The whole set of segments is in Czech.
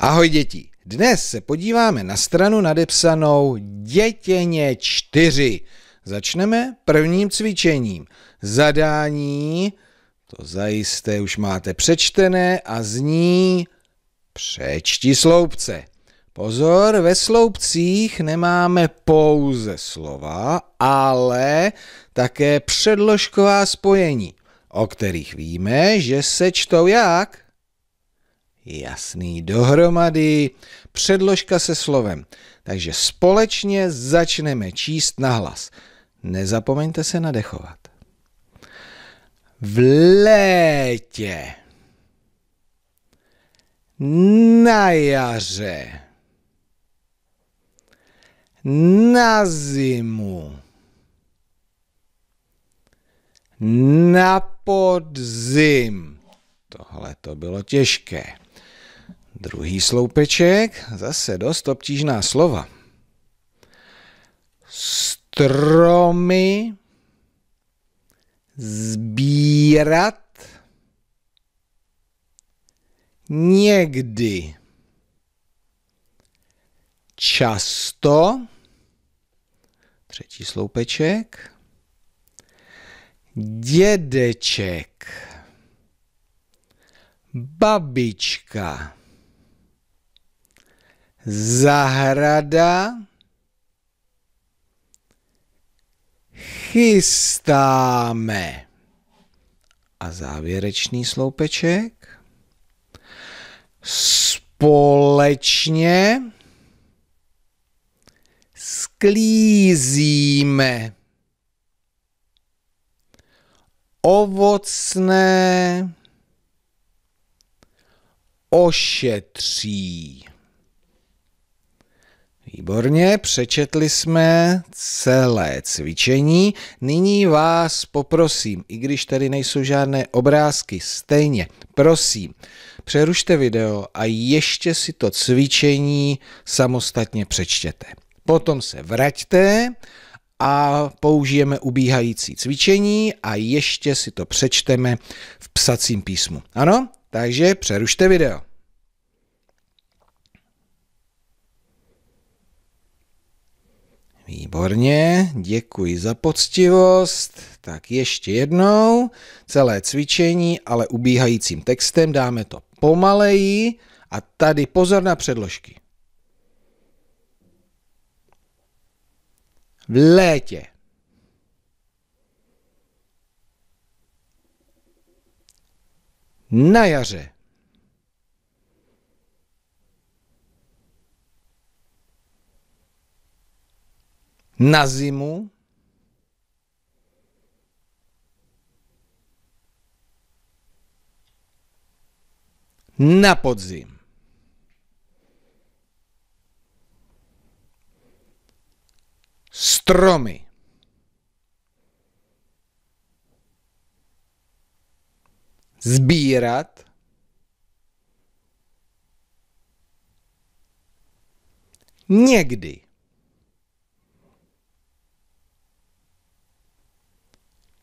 Ahoj děti! Dnes se podíváme na stranu nadepsanou Dětěně 4. Začneme prvním cvičením. Zadání, to zajisté už máte přečtené a zní přečti sloupce. Pozor, ve sloupcích nemáme pouze slova, ale také předložková spojení, o kterých víme, že se čtou jak? jasný dohromady, předložka se slovem. Takže společně začneme číst na hlas. Nezapomeňte se nadechovat. V létě. Na jaře. Na zimu. Na podzim. Tohle to bylo těžké. Druhý sloupeček, zase dost obtížná slova. Stromy sbírat někdy často třetí sloupeček dědeček babička zahrada, chystáme. A závěrečný sloupeček. Společně sklízíme ovocné ošetří. Výborně, přečetli jsme celé cvičení. Nyní vás poprosím, i když tady nejsou žádné obrázky, stejně, prosím, přerušte video a ještě si to cvičení samostatně přečtěte. Potom se vraťte a použijeme ubíhající cvičení a ještě si to přečteme v psacím písmu. Ano? Takže přerušte video. Výborně, děkuji za poctivost. Tak ještě jednou celé cvičení, ale ubíhajícím textem dáme to pomaleji a tady pozor na předložky. V létě. Na jaře. na zimu, na podzim. Stromy. Sbírat. Někdy.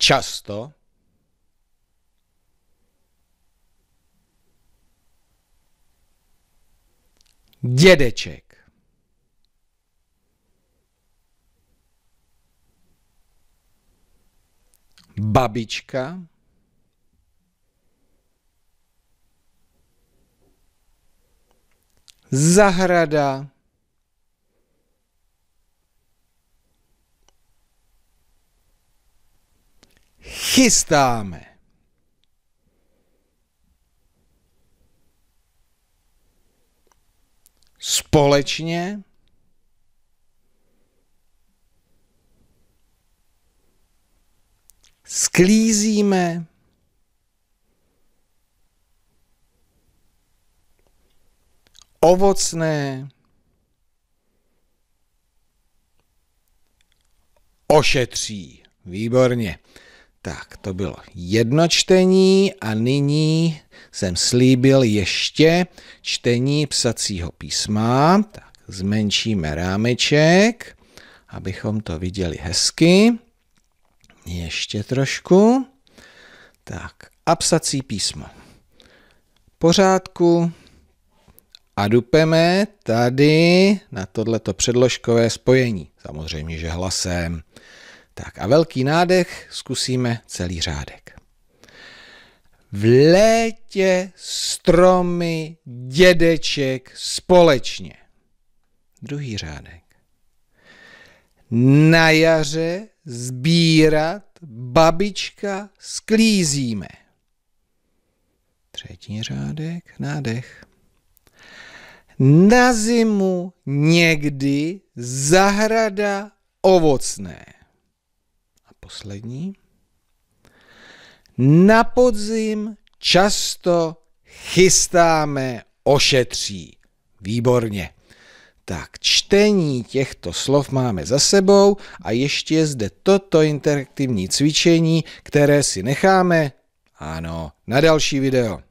často dědeček. Babička. Zahrada. chystáme. Společně sklízíme ovocné ošetří. Výborně. Tak, to bylo jedno čtení a nyní jsem slíbil ještě čtení psacího písma. Tak, zmenšíme rámeček, abychom to viděli hezky. Ještě trošku. Tak, a psací písmo. Pořádku. A dupeme tady na tohleto předložkové spojení. Samozřejmě, že hlasem. Tak a velký nádech, zkusíme celý řádek. V létě stromy dědeček společně. Druhý řádek. Na jaře sbírat babička sklízíme. Třetí řádek, nádech. Na zimu někdy zahrada ovocné poslední. Na podzim často chystáme ošetří. Výborně. Tak čtení těchto slov máme za sebou a ještě je zde toto interaktivní cvičení, které si necháme, ano, na další video.